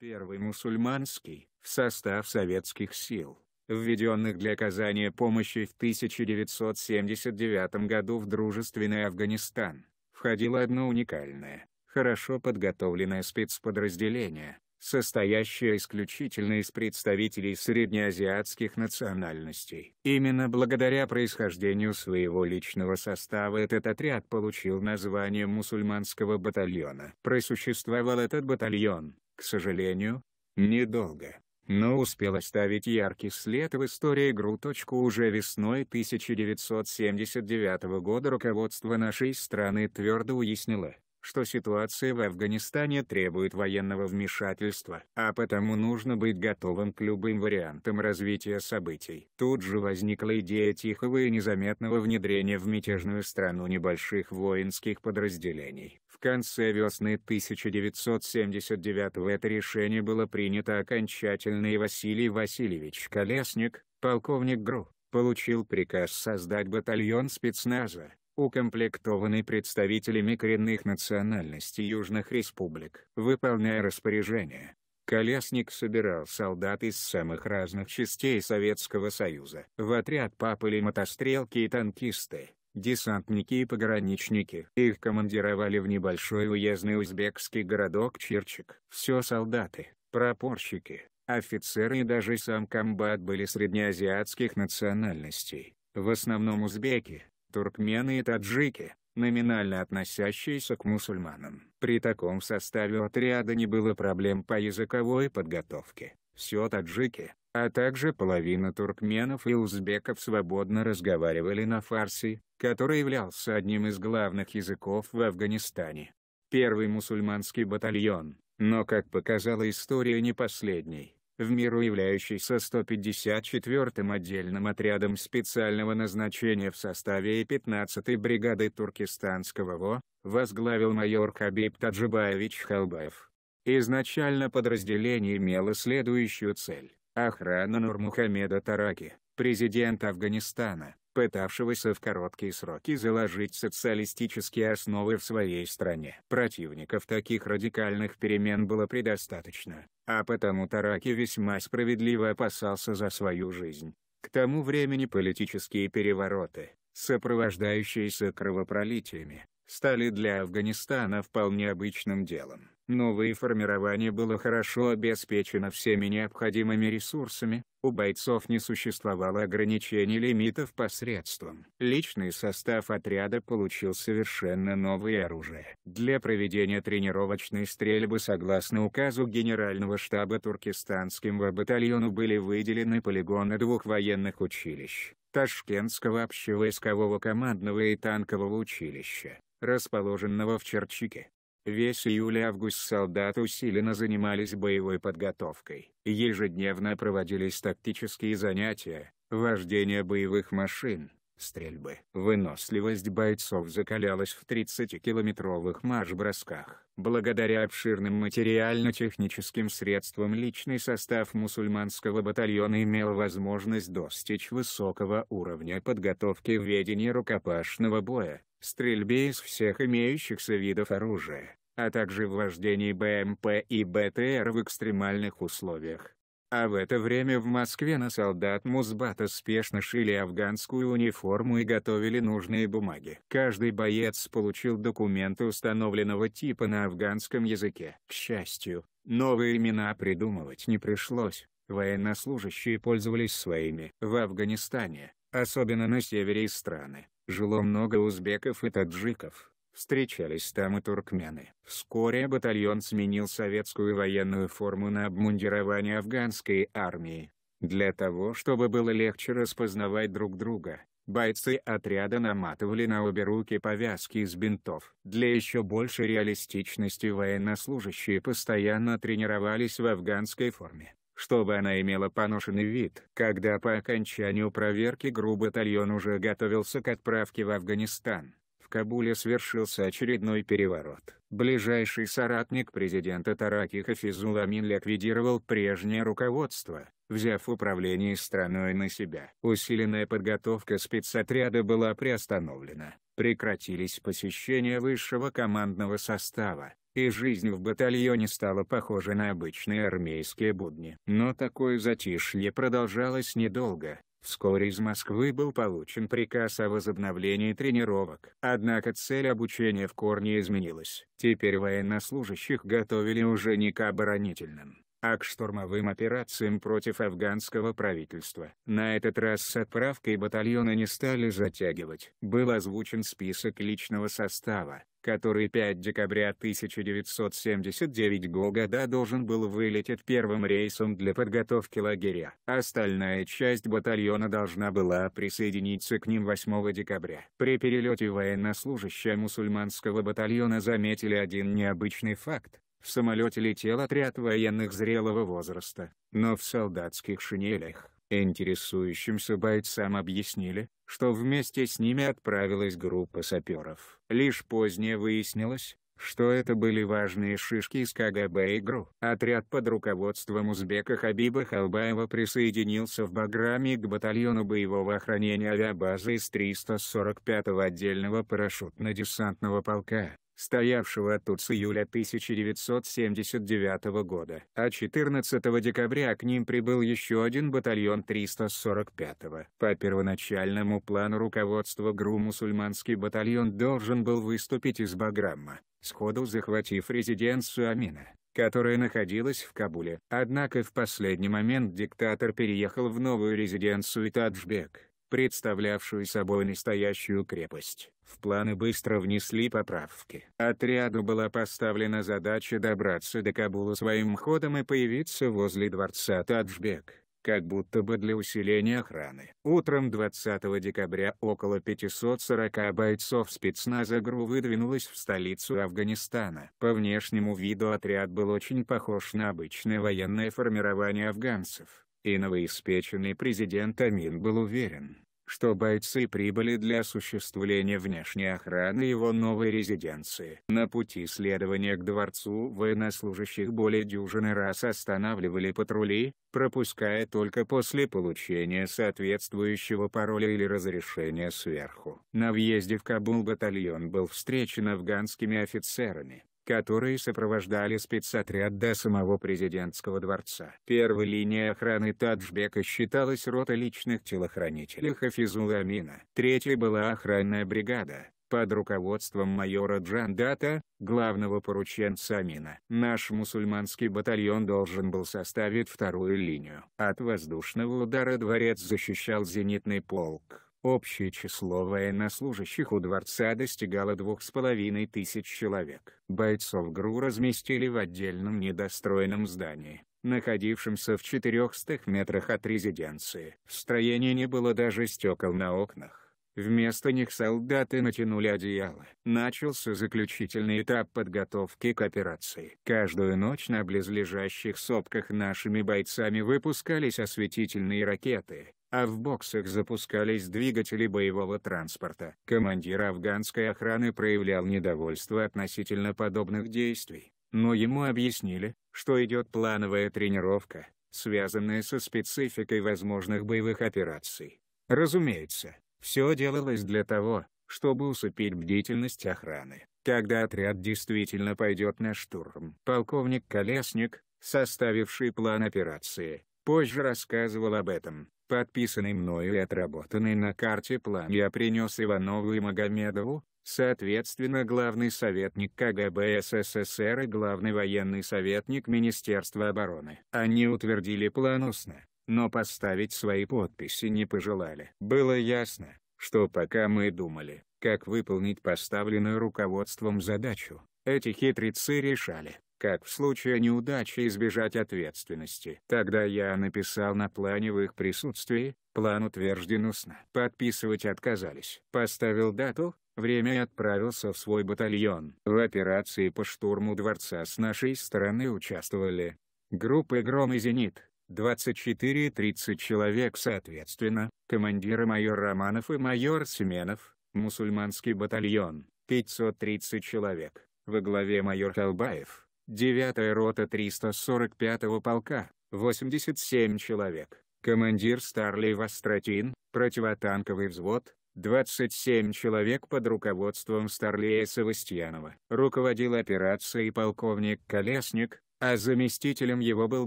Первый мусульманский в состав советских сил, введенных для оказания помощи в 1979 году в дружественный Афганистан, входило одно уникальное, хорошо подготовленное спецподразделение, состоящее исключительно из представителей среднеазиатских национальностей. Именно благодаря происхождению своего личного состава этот отряд получил название мусульманского батальона. Просуществовал этот батальон, к сожалению, недолго, но успел оставить яркий след в истории ГРУ. Уже весной 1979 года руководство нашей страны твердо уяснило, что ситуация в Афганистане требует военного вмешательства, а потому нужно быть готовым к любым вариантам развития событий. Тут же возникла идея тихого и незаметного внедрения в мятежную страну небольших воинских подразделений. В конце весны 1979 это решение было принято окончательно и Василий Васильевич Колесник, полковник ГРУ, получил приказ создать батальон спецназа, укомплектованный представителями коренных национальностей южных республик. Выполняя распоряжение, Колесник собирал солдат из самых разных частей Советского Союза. В отряд папали мотострелки и танкисты, десантники и пограничники. Их командировали в небольшой уездный узбекский городок Черчик. Все солдаты, прапорщики, офицеры и даже сам комбат были среднеазиатских национальностей, в основном узбеки, туркмены и таджики, номинально относящиеся к мусульманам. При таком составе отряда не было проблем по языковой подготовке. Все таджики, а также половина туркменов и узбеков свободно разговаривали на фарси, который являлся одним из главных языков в Афганистане. Первый мусульманский батальон, но как показала история не последний, в миру являющийся 154-м отдельным отрядом специального назначения в составе 15-й бригады туркестанского ВО, возглавил майор Хабиб Таджибаевич Халбаев. Изначально подразделение имело следующую цель – охрана Нурмухамеда Тараки, президента Афганистана, пытавшегося в короткие сроки заложить социалистические основы в своей стране. Противников таких радикальных перемен было предостаточно, а потому Тараки весьма справедливо опасался за свою жизнь. К тому времени политические перевороты, сопровождающиеся кровопролитиями, стали для Афганистана вполне обычным делом. Новое формирование было хорошо обеспечено всеми необходимыми ресурсами, у бойцов не существовало ограничений лимитов по средствам. Личный состав отряда получил совершенно новое оружие. Для проведения тренировочной стрельбы согласно указу Генерального штаба Туркестанским батальону были выделены полигоны двух военных училищ. Ташкентского общевойскового командного и танкового училища, расположенного в Черчике, Весь июль и август солдаты усиленно занимались боевой подготовкой. Ежедневно проводились тактические занятия, вождение боевых машин, стрельбы. Выносливость бойцов закалялась в 30-километровых марш-бросках. Благодаря обширным материально-техническим средствам личный состав мусульманского батальона имел возможность достичь высокого уровня подготовки в ведении рукопашного боя, стрельбе из всех имеющихся видов оружия, а также вождении БМП и БТР в экстремальных условиях. А в это время в Москве на солдат Музбата спешно шили афганскую униформу и готовили нужные бумаги. Каждый боец получил документы установленного типа на афганском языке. К счастью, новые имена придумывать не пришлось. Военнослужащие пользовались своими. В Афганистане, особенно на севере страны, Жило много узбеков и таджиков, встречались там и туркмены. Вскоре батальон сменил советскую военную форму на обмундирование афганской армии. Для того чтобы было легче распознавать друг друга, бойцы отряда наматывали на обе руки повязки из бинтов. Для еще большей реалистичности военнослужащие постоянно тренировались в афганской форме чтобы она имела поношенный вид. Когда по окончанию проверки грубатальон уже готовился к отправке в Афганистан, в Кабуле свершился очередной переворот. Ближайший соратник президента Тараки Хафизул Амин ликвидировал прежнее руководство, взяв управление страной на себя. Усиленная подготовка спецотряда была приостановлена, прекратились посещения высшего командного состава, и жизнь в батальоне стала похожа на обычные армейские будни. Но такое затишье продолжалось недолго. Вскоре из Москвы был получен приказ о возобновлении тренировок. Однако цель обучения в корне изменилась. Теперь военнослужащих готовили уже не к оборонительным, а к штурмовым операциям против афганского правительства. На этот раз с отправкой батальона не стали затягивать. Был озвучен список личного состава, который 5 декабря 1979 года должен был вылететь первым рейсом для подготовки лагеря. Остальная часть батальона должна была присоединиться к ним 8 декабря. При перелете военнослужащие мусульманского батальона заметили один необычный факт. В самолете летел отряд военных зрелого возраста, но в солдатских шинелях. Интересующимся бойцам объяснили, что вместе с ними отправилась группа саперов. Лишь позднее выяснилось, что это были важные шишки из КГБ и ГРУ. Отряд под руководством узбека Хабиба Халбаева присоединился в Баграме к батальону боевого охранения авиабазы из 345-го отдельного парашютно-десантного полка стоявшего тут с июля 1979 года, а 14 декабря к ним прибыл еще один батальон 345-го. По первоначальному плану руководства ГРУ мусульманский батальон должен был выступить из Баграмма, сходу захватив резиденцию Амина которая находилась в Кабуле. Однако в последний момент диктатор переехал в новую резиденцию Таджбек представлявшую собой настоящую крепость. В планы быстро внесли поправки. Отряду была поставлена задача добраться до Кабула своим ходом и появиться возле дворца Таджбек как будто бы для усиления охраны. Утром 20 декабря около 540 бойцов спецназа ГРУ выдвинулось в столицу Афганистана. По внешнему виду отряд был очень похож на обычное военное формирование афганцев и новоиспеченный президент Амин был уверен, что бойцы прибыли для осуществления внешней охраны его новой резиденции. На пути следования к дворцу военнослужащих более дюжины раз останавливали патрули, пропуская только после получения соответствующего пароля или разрешения сверху. На въезде в Кабул батальон был встречен афганскими офицерами, которые сопровождали спецотряд до самого президентского дворца. Первой линией охраны Таджбека считалась рота личных телохранителей Хафизула Амина. Третьей была охранная бригада, под руководством майора Джандата, главного порученца Амина. Наш мусульманский батальон должен был составить вторую линию. От воздушного удара дворец защищал зенитный полк. Общее число военнослужащих у дворца достигало двух с половиной тысяч человек. Бойцов ГРУ разместили в отдельном недостроенном здании, находившемся в 400 метрах от резиденции. В строении не было даже стекол на окнах. Вместо них солдаты натянули одеяло. Начался заключительный этап подготовки к операции. Каждую ночь на близлежащих сопках нашими бойцами выпускались осветительные ракеты, а в боксах запускались двигатели боевого транспорта. Командир афганской охраны проявлял недовольство относительно подобных действий, но ему объяснили, что идет плановая тренировка, связанная со спецификой возможных боевых операций. Разумеется, все делалось для того, чтобы усыпить бдительность охраны. Когда отряд действительно пойдет на штурм, полковник Колесник, составивший план операции, позже рассказывал об этом. Подписанный мною и отработанный на карте план я принес Иванову и Магомедову, соответственно главный советник КГБ СССР и главный военный советник Министерства обороны. Они утвердили план устно, но поставить свои подписи не пожелали. Было ясно, что пока мы думали, как выполнить поставленную руководством задачу, эти хитрецы решали, как в случае неудачи избежать ответственности. Тогда я написал на плане в их присутствии, план утвержден устно. Подписывать отказались. Поставил дату, время и отправился в свой батальон. В операции по штурму дворца с нашей стороны участвовали группы «Гром» и «Зенит», 24 и 30 человек соответственно, командиры майор Романов и майор Семенов, мусульманский батальон, 530 человек, во главе майор Колбаев, 9 рота 345-го полка, 87 человек, командир Старлей Востратин, противотанковый взвод, 27 человек под руководством Старлея Савастьянова. Руководил операцией полковник Колесник, а заместителем его был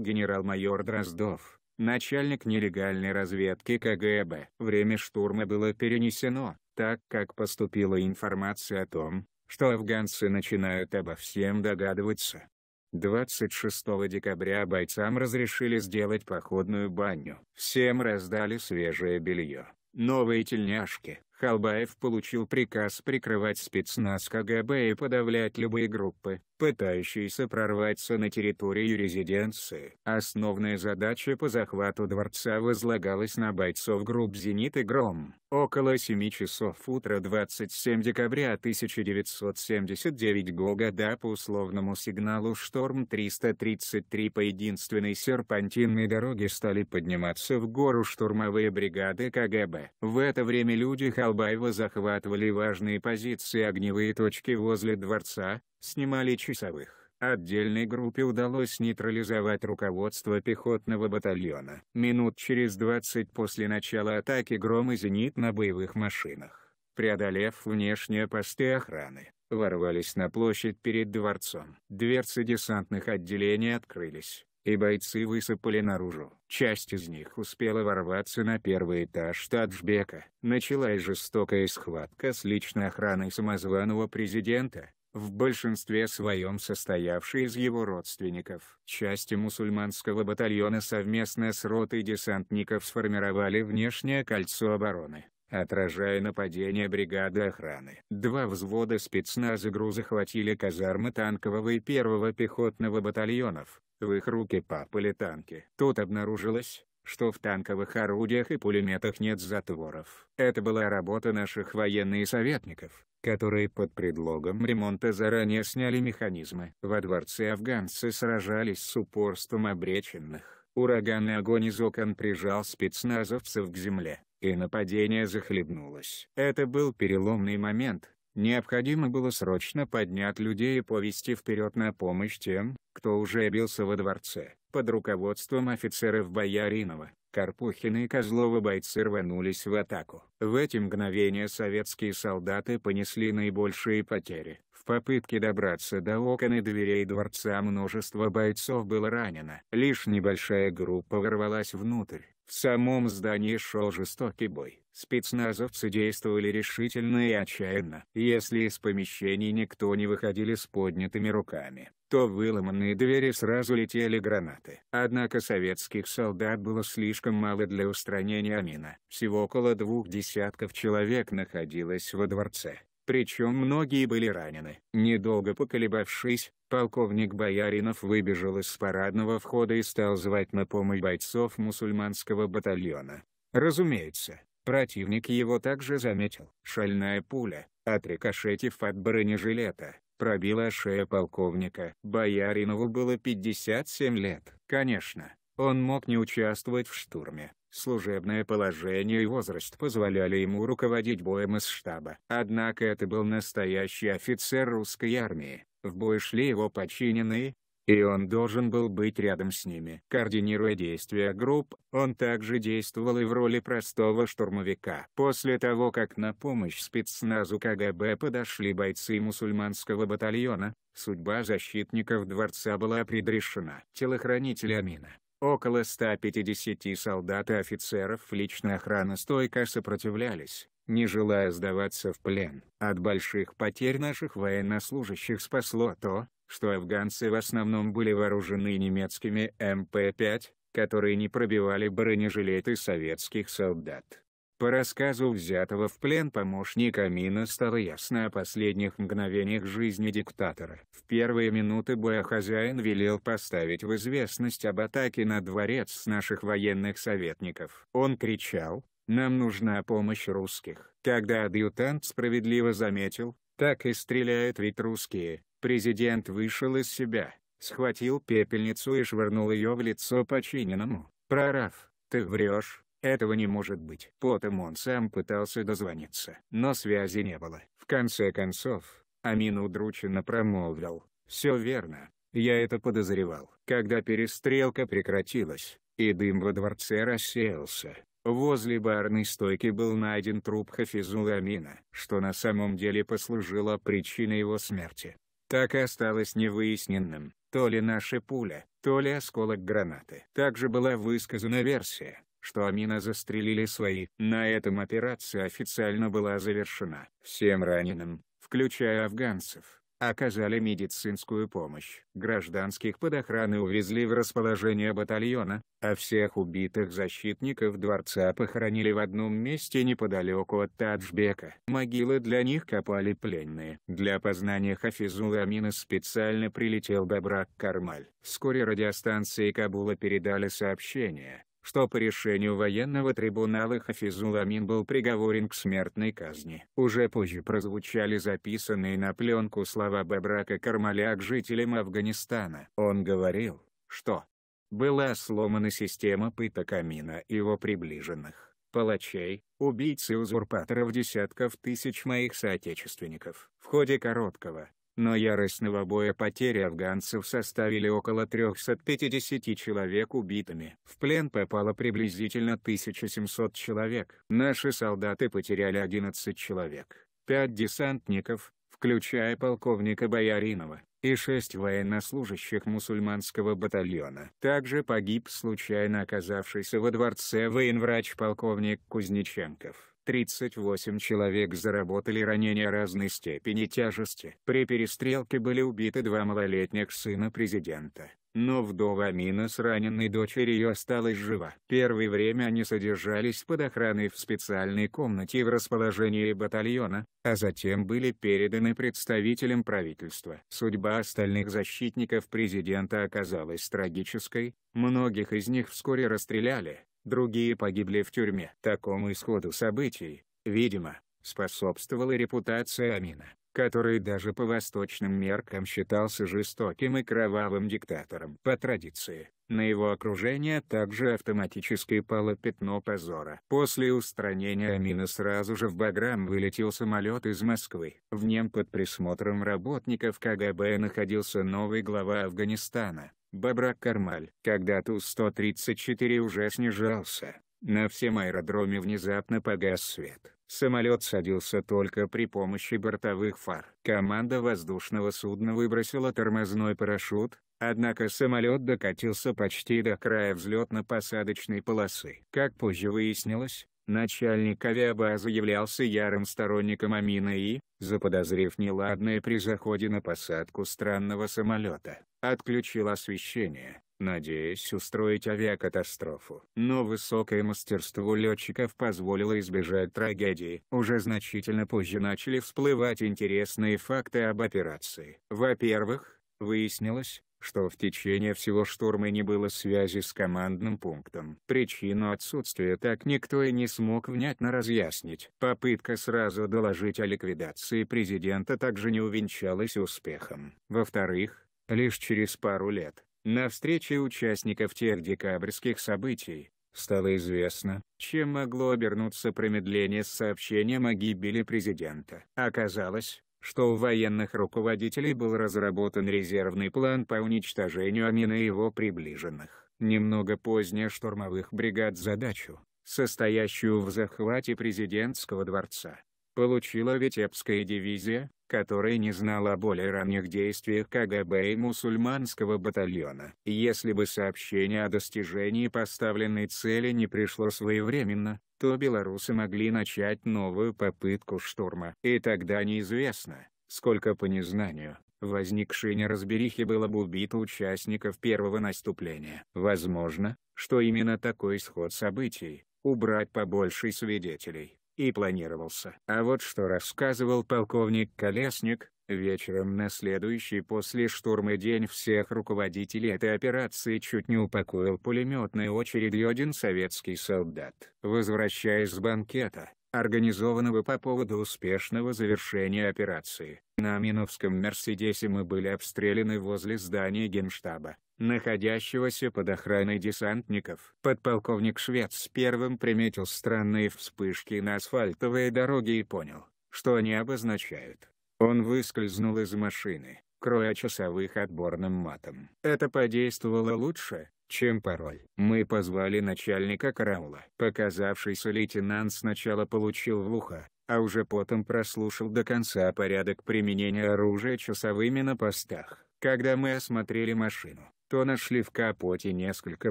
генерал-майор Дроздов, начальник нелегальной разведки КГБ. Время штурма было перенесено, так как поступила информация о том, что афганцы начинают обо всем догадываться. 26 декабря бойцам разрешили сделать походную баню. Всем раздали свежее белье, новые тельняшки, Халбаев получил приказ прикрывать спецназ КГБ и подавлять любые группы, пытающиеся прорваться на территорию резиденции. Основная задача по захвату дворца возлагалась на бойцов групп «Зенит» и «Гром». Около 7 часов утра 27 декабря 1979 года по условному сигналу «Шторм-333» по единственной серпантинной дороге стали подниматься в гору штурмовые бригады КГБ. В это время люди Халбаева захватывали важные позиции огневые точки возле дворца, снимали часовых. Отдельной группе удалось нейтрализовать руководство пехотного батальона. Минут через 20 после начала атаки гром и зенит на боевых машинах, преодолев внешние посты охраны, ворвались на площадь перед дворцом. Дверцы десантных отделений открылись, и бойцы высыпали наружу. Часть из них успела ворваться на первый этаж Таджбека. Началась жестокая схватка с личной охраной самозваного президента, в большинстве своем состоявший из его родственников. Части мусульманского батальона совместно с ротой десантников сформировали внешнее кольцо обороны, отражая нападение бригады охраны. Два взвода спецназа хватили казармы танкового и первого пехотного батальонов, в их руки попали танки. Тут обнаружилось, что в танковых орудиях и пулеметах нет затворов. Это была работа наших военных советников, которые под предлогом ремонта заранее сняли механизмы. Во дворце афганцы сражались с упорством обреченных. Ураганный огонь из окон прижал спецназовцев к земле, и нападение захлебнулось. Это был переломный момент. Необходимо было срочно поднять людей и повести вперед на помощь тем, кто уже бился во дворце. Под руководством офицеров Бояринова, Карпухина и Козлова бойцы рванулись в атаку. В эти мгновения советские солдаты понесли наибольшие потери. В попытке добраться до окон и дверей дворца множество бойцов было ранено. Лишь небольшая группа ворвалась внутрь, в самом здании шел жестокий бой. Спецназовцы действовали решительно и отчаянно. Если из помещений никто не выходили с поднятыми руками, то в выломанные двери сразу летели гранаты. Однако советских солдат было слишком мало для устранения Амина. Всего около двух десятков человек находилось во дворце. Причем многие были ранены. Недолго поколебавшись, полковник Бояринов выбежал из парадного входа и стал звать на помощь бойцов мусульманского батальона. Разумеется, противник его также заметил. Шальная пуля, отрикошетив от бронежилета, пробила шею полковника. Бояринову было 57 лет. Конечно, он мог не участвовать в штурме, Служебное положение и возраст позволяли ему руководить боем из штаба. Однако это был настоящий офицер русской армии, в бой шли его подчиненные, и он должен был быть рядом с ними. Координируя действия групп, он также действовал и в роли простого штурмовика. После того как на помощь спецназу КГБ подошли бойцы мусульманского батальона, судьба защитников дворца была предрешена. Телохранитель Амина, Около 150 солдат и офицеров личной охраны стойко сопротивлялись, не желая сдаваться в плен. От больших потерь наших военнослужащих спасло то, что афганцы в основном были вооружены немецкими МП-5, эм которые не пробивали бронежилеты советских солдат. По рассказу взятого в плен помощника Мина стало ясно о последних мгновениях жизни диктатора. В первые минуты боя хозяин велел поставить в известность об атаке на дворец наших военных советников. Он кричал «Нам нужна помощь русских». Когда адъютант справедливо заметил «Так и стреляют ведь русские», президент вышел из себя, схватил пепельницу и швырнул ее в лицо починенному, прорав «Ты врешь» Этого не может быть. Потом он сам пытался дозвониться, но связи не было. В конце концов, Амин удрученно промолвил. «Все верно. Я это подозревал». Когда перестрелка прекратилась, и дым во дворце рассеялся, Возле барной стойки был найден труп Хафизула Амина, что на самом деле послужило причиной его смерти. Так и осталось невыясненным, то ли наша пуля, то ли осколок гранаты. Также была высказана версия, что Амина застрелили свои. На этом операция официально была завершена. Всем раненым, включая афганцев, оказали медицинскую помощь. Гражданских под охраны увезли в расположение батальона, а всех убитых защитников дворца похоронили в одном месте неподалеку от Таджбека. Могилы для них копали пленные. Для познания Хафизула Амина специально прилетел Бабрак Кармаль. Вскоре радиостанции Кабула передали сообщение, что по решению военного трибунала Хафизул был приговорен к смертной казни. Уже позже прозвучали записанные на пленку слова Бебрака Кармаля к жителям Афганистана. Он говорил, что была сломана система пыток Амина и его приближенных, палачей, убийц и узурпаторов десятков тысяч моих соотечественников. В ходе короткого, но яростного боя потери афганцев составили около 350 человек убитыми. В плен попало приблизительно 1700 человек. Наши солдаты потеряли 11 человек, 5 десантников, включая полковника Бояринова, и 6 военнослужащих мусульманского батальона. Также погиб случайно оказавшийся во дворце военврач полковник Кузнеченков. 38 человек заработали ранения разной степени тяжести. При перестрелке были убиты два малолетних сына президента, но вдова Мина с раненной дочерью осталась жива. Первое время они содержались под охраной в специальной комнате в расположении батальона, а затем были переданы представителям правительства. Судьба остальных защитников президента оказалась трагической, многих из них вскоре расстреляли, другие погибли в тюрьме. Такому исходу событий, видимо, способствовала репутация Амина который даже по восточным меркам считался жестоким и кровавым диктатором по традиции. На его окружение также автоматически пало пятно позора. После устранения Амина сразу же в Баграм вылетел самолет из Москвы. В нем под присмотром работников КГБ находился новый глава Афганистана, Бабрак Кармаль. Когда Ту-134 уже снижался, на всем аэродроме внезапно погас свет. Самолет садился только при помощи бортовых фар. Команда воздушного судна выбросила тормозной парашют, однако самолет докатился почти до края взлетно-посадочной полосы. Как позже выяснилось, начальник авиабазы являлся ярым сторонником Амина и, заподозрив неладное при заходе на посадку странного самолета, отключил освещение, надеясь устроить авиакатастрофу. Но высокое мастерство летчиков позволило избежать трагедии. Уже значительно позже начали всплывать интересные факты об операции. Во-первых, выяснилось, что в течение всего штурма не было связи с командным пунктом. Причину отсутствия так никто и не смог внятно разъяснить. Попытка сразу доложить о ликвидации президента также не увенчалась успехом. Во-вторых, лишь через пару лет, на встрече участников тех декабрьских событий стало известно, чем могло обернуться промедление с сообщением о гибели президента. Оказалось, что у военных руководителей был разработан резервный план по уничтожению Амина и его приближенных. Немного позднее штурмовых бригад задачу, состоящую в захвате президентского дворца, получила Витебская дивизия, который не знал о более ранних действиях КГБ и мусульманского батальона. Если бы сообщение о достижении поставленной цели не пришло своевременно, то белорусы могли начать новую попытку штурма. И тогда неизвестно, сколько по незнанию, возникшей неразберихи было бы убито участников первого наступления. Возможно, что именно такой исход событий, убрать побольше свидетелей, и планировался. А вот что рассказывал полковник Колесник вечером на следующий после штурма день всех руководителей этой операции чуть не упокоил пулеметной очередью один советский солдат. Возвращаясь с банкета, организованного по поводу успешного завершения операции. На Миновском «Мерседесе» мы были обстреляны возле здания Генштаба находящегося под охраной десантников. Подполковник Швец первым приметил странные вспышки на асфальтовой дороге и понял, что они обозначают. Он выскользнул из машины, кроя часовых отборным матом. Это подействовало лучше, чем пароль. Мы позвали начальника караула. Показавшийся лейтенант сначала получил в ухо, а уже потом прослушал до конца порядок применения оружия часовыми на постах. Когда мы осмотрели машину, что нашли в капоте несколько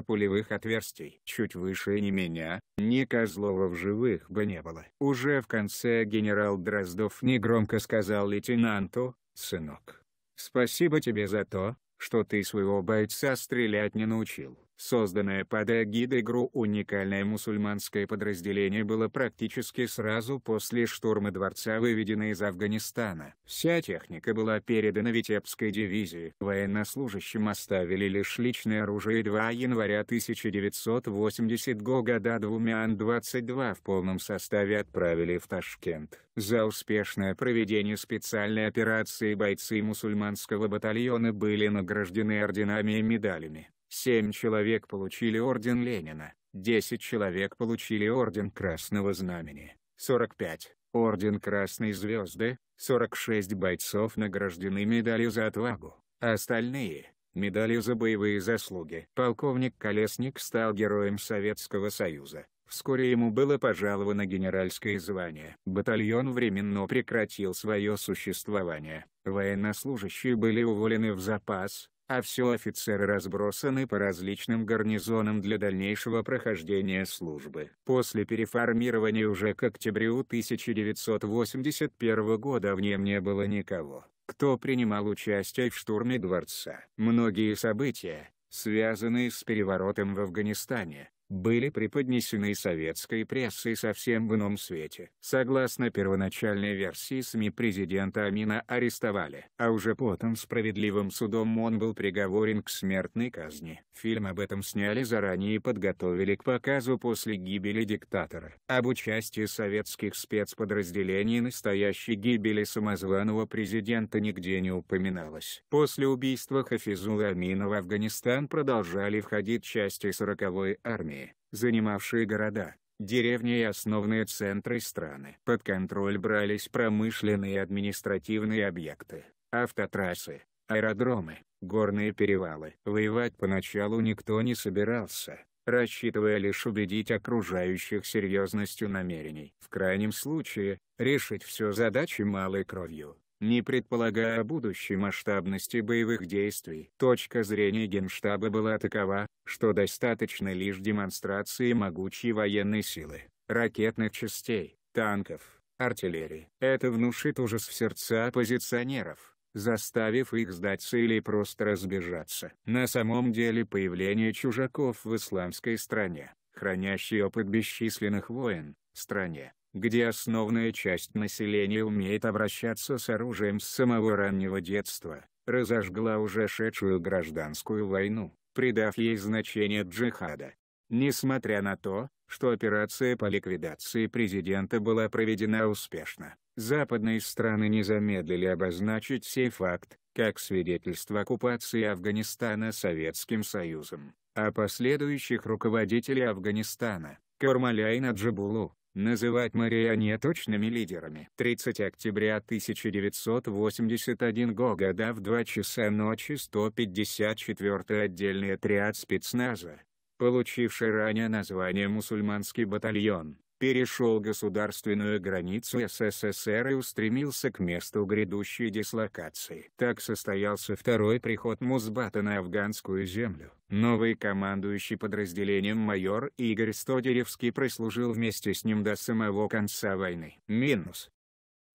пулевых отверстий. Чуть выше ни меня, ни Козлова в живых бы не было. Уже в конце генерал Дроздов негромко сказал лейтенанту, «Сынок, спасибо тебе за то, что ты своего бойца стрелять не научил. Созданное под эгидой ГРУ уникальное мусульманское подразделение было практически сразу после штурма дворца выведено из Афганистана. Вся техника была передана Витебской дивизии. Военнослужащим оставили лишь личное оружие 2 января 1980 года двумя Ан-22 в полном составе отправили в Ташкент. За успешное проведение специальной операции бойцы мусульманского батальона были награждены орденами и медалями. 7 человек получили орден Ленина, 10 человек получили орден Красного Знамени, 45 – орден Красной Звезды, 46 бойцов награждены медалью за отвагу, а остальные – медалью за боевые заслуги. Полковник Колесник стал Героем Советского Союза. Вскоре ему было пожаловано генеральское звание. Батальон временно прекратил свое существование. Военнослужащие были уволены в запас, а все офицеры разбросаны по различным гарнизонам для дальнейшего прохождения службы. После переформирования уже к октябрю 1981 года в нем не было никого, кто принимал участие в штурме дворца. Многие события, связанные с переворотом в Афганистане, были преподнесены советской прессой совсем в ином свете. Согласно первоначальной версии СМИ президента Амина арестовали, а уже потом справедливым судом он был приговорен к смертной казни. Фильм об этом сняли заранее и подготовили к показу после гибели диктатора. Об участии советских спецподразделений настоящей гибели самозваного президента нигде не упоминалось. После убийства Хафизула Амина в Афганистан продолжали входить части 40-й армии занимавшие города, деревни и основные центры страны. Под контроль брались промышленные и административные объекты, автотрассы, аэродромы, горные перевалы. Воевать поначалу никто не собирался, рассчитывая лишь убедить окружающих серьезностью намерений. В крайнем случае, решить все задачи малой кровью не предполагая будущей масштабности боевых действий. Точка зрения Генштаба была такова, что достаточно лишь демонстрации могучей военной силы, ракетных частей, танков, артиллерии. Это внушит ужас в сердца оппозиционеров, заставив их сдаться или просто разбежаться. На самом деле появление чужаков в исламской стране, хранящей опыт бесчисленных войн, стране, где основная часть населения умеет обращаться с оружием с самого раннего детства, разожгла уже шедшую гражданскую войну, придав ей значение джихада. Несмотря на то, что операция по ликвидации президента была проведена успешно, западные страны не замедлили обозначить сей факт, как свидетельство оккупации Афганистана Советским Союзом, а последующих руководителей Афганистана, Кармаляйна Джабулу, называть марионеточными лидерами. 30 октября 1981 года в 2 часа ночи 154 отдельный отряд спецназа, получивший ранее название «Мусульманский батальон», перешел государственную границу СССР и устремился к месту грядущей дислокации. Так состоялся второй приход Музбата на афганскую землю. Новый командующий подразделением майор Игорь Стодеревский прослужил вместе с ним до самого конца войны. Минус.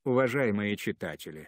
Уважаемые читатели!